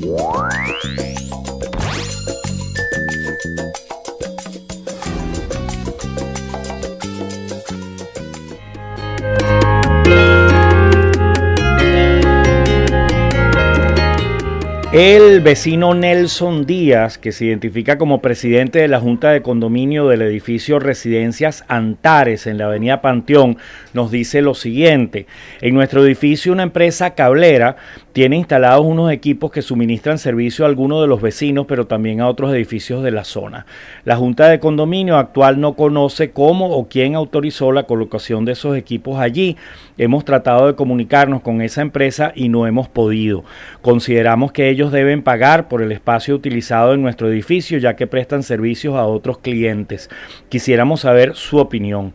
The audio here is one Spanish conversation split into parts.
What? El vecino Nelson Díaz, que se identifica como presidente de la Junta de Condominio del edificio Residencias Antares en la avenida Panteón, nos dice lo siguiente. En nuestro edificio una empresa cablera tiene instalados unos equipos que suministran servicio a algunos de los vecinos, pero también a otros edificios de la zona. La Junta de Condominio actual no conoce cómo o quién autorizó la colocación de esos equipos allí Hemos tratado de comunicarnos con esa empresa y no hemos podido. Consideramos que ellos deben pagar por el espacio utilizado en nuestro edificio ya que prestan servicios a otros clientes. Quisiéramos saber su opinión.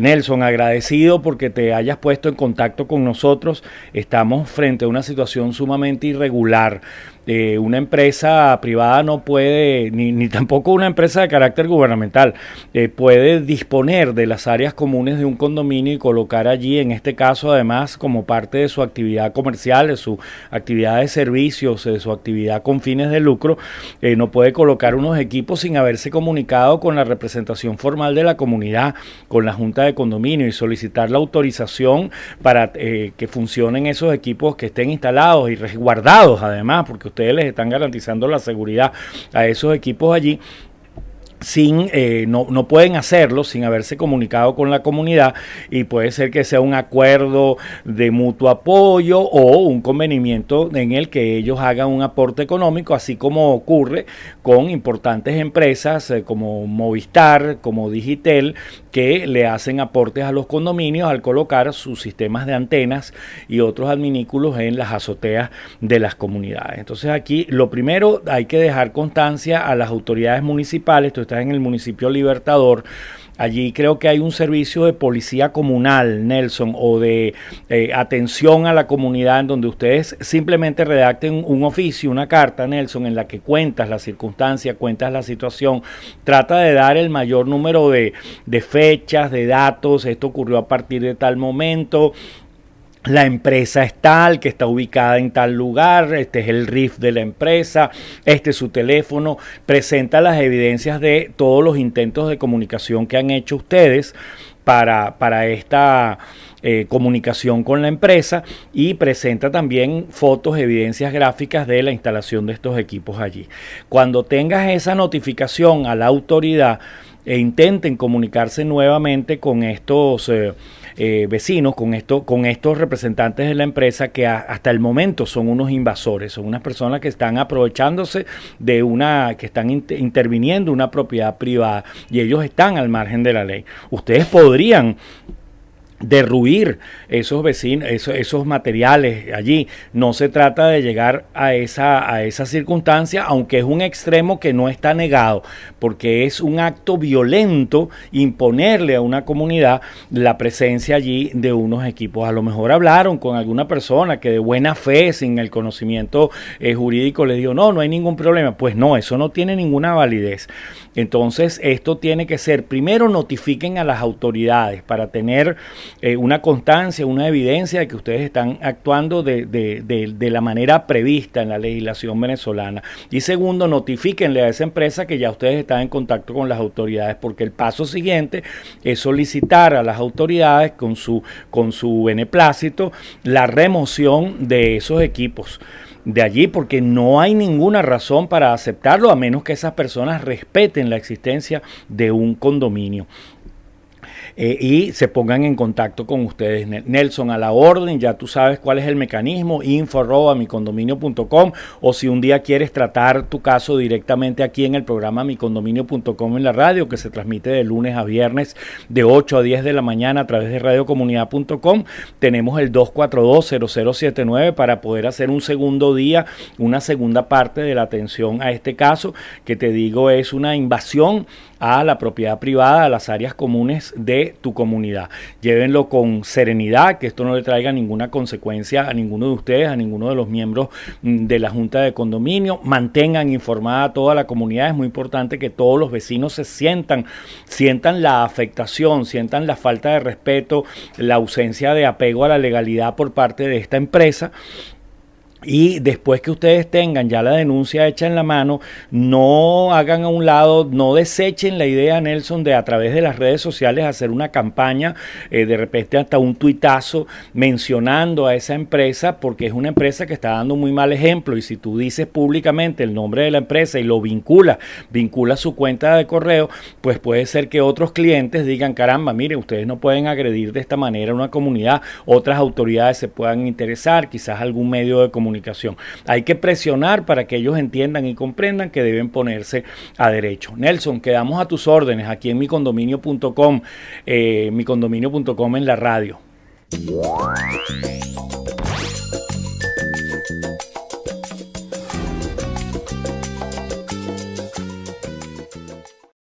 Nelson, agradecido porque te hayas puesto en contacto con nosotros. Estamos frente a una situación sumamente irregular. Eh, una empresa privada no puede, ni, tampoco una empresa de carácter gubernamental, eh, puede disponer de las áreas comunes de un condominio y colocar allí, en este caso además, como parte de su actividad comercial, de su actividad de servicios, de su actividad con fines de lucro, eh, no puede colocar unos equipos sin haberse comunicado con la representación formal de la comunidad, con la Junta de condominio y solicitar la autorización para eh, que funcionen esos equipos que estén instalados y resguardados además, porque ustedes les están garantizando la seguridad a esos equipos allí, sin, eh, no, pueden hacerlo sin haberse comunicado con la comunidad y puede ser que sea un acuerdo de mutuo apoyo o un convenimiento en el que ellos hagan un aporte económico, así como ocurre con importantes empresas eh, como Movistar, como Digitel, que le hacen aportes a los condominios al colocar sus sistemas de antenas y otros adminículos en las azoteas de las comunidades. Entonces aquí lo primero hay que dejar constancia a las autoridades municipales, en el municipio Libertador. Allí creo que hay un servicio de policía comunal, Nelson, o de eh, atención a la comunidad en donde ustedes simplemente redacten un oficio, una carta, Nelson, en la que cuentas la circunstancia, cuentas la situación. Trata de dar el mayor número de, de fechas, de datos. Esto ocurrió a partir de tal momento la empresa es tal, que está ubicada en tal lugar, este es el RIF de la empresa, este es su teléfono, presenta las evidencias de todos los intentos de comunicación que han hecho ustedes para, para esta eh, comunicación con la empresa y presenta también fotos, evidencias gráficas de la instalación de estos equipos allí. Cuando tengas esa notificación a la autoridad e intenten comunicarse nuevamente con estos... Eh, eh, vecinos, con, esto, con estos representantes de la empresa que hasta el momento son unos invasores, son unas personas que están aprovechándose de una, que están interviniendo una propiedad privada y ellos están al margen de la ley. Ustedes podrían derruir esos vecinos, esos, materiales allí. No se trata de llegar a esa, a esa circunstancia, aunque es un extremo que no está negado, porque es un acto violento imponerle a una comunidad la presencia allí de unos equipos. A lo mejor hablaron con alguna persona que de buena fe, sin el conocimiento eh, jurídico, le dijo, no, no hay ningún problema. Pues no, eso no tiene ninguna validez. Entonces, esto tiene que ser, primero notifiquen a las autoridades para tener eh, una constancia, una evidencia de que ustedes están actuando de, de, de, la manera prevista en la legislación venezolana. Y segundo, notifíquenle a esa empresa que ya ustedes están en contacto con las autoridades, porque el paso siguiente es solicitar a las autoridades con su, con su beneplácito la remoción de esos equipos de allí porque no hay ninguna razón para aceptarlo a menos que esas personas respeten la existencia de un condominio. Eh, y se pongan en contacto con ustedes. Nelson, a la orden, ya tú sabes cuál es el mecanismo, info arroba micondominio.com o si un día quieres tratar tu caso directamente aquí en el programa micondominio.com en la radio que se transmite de lunes a viernes de 8 a 10 de la mañana a través de radiocomunidad.com, tenemos el 242-0079 para poder hacer un segundo día, una segunda parte de la atención a este caso que te digo es una invasión a la propiedad privada, a las áreas comunes de tu comunidad. Llévenlo con serenidad, que esto no le traiga ninguna consecuencia a ninguno de ustedes, a ninguno de los miembros mm, de la Junta de Condominio. Mantengan informada toda la comunidad. Es muy importante que todos los vecinos se sientan, sientan la afectación, sientan la falta de respeto, la ausencia de apego a la legalidad por parte de esta empresa y después que ustedes tengan ya la denuncia hecha en la mano, no hagan a un lado, no desechen la idea, Nelson, de a través de las redes sociales hacer una campaña, eh, de repente hasta un tuitazo mencionando a esa empresa, porque es una empresa que está dando muy mal ejemplo. Y si tú dices públicamente el nombre de la empresa y lo vincula, vincula su cuenta de correo, pues puede ser que otros clientes digan, caramba, mire, ustedes no pueden agredir de esta manera una comunidad, otras autoridades se puedan interesar, quizás algún medio de comunicación hay que presionar para que ellos entiendan y comprendan que deben ponerse a derecho. Nelson, quedamos a tus órdenes aquí en micondominio.com, eh, micondominio.com en la radio.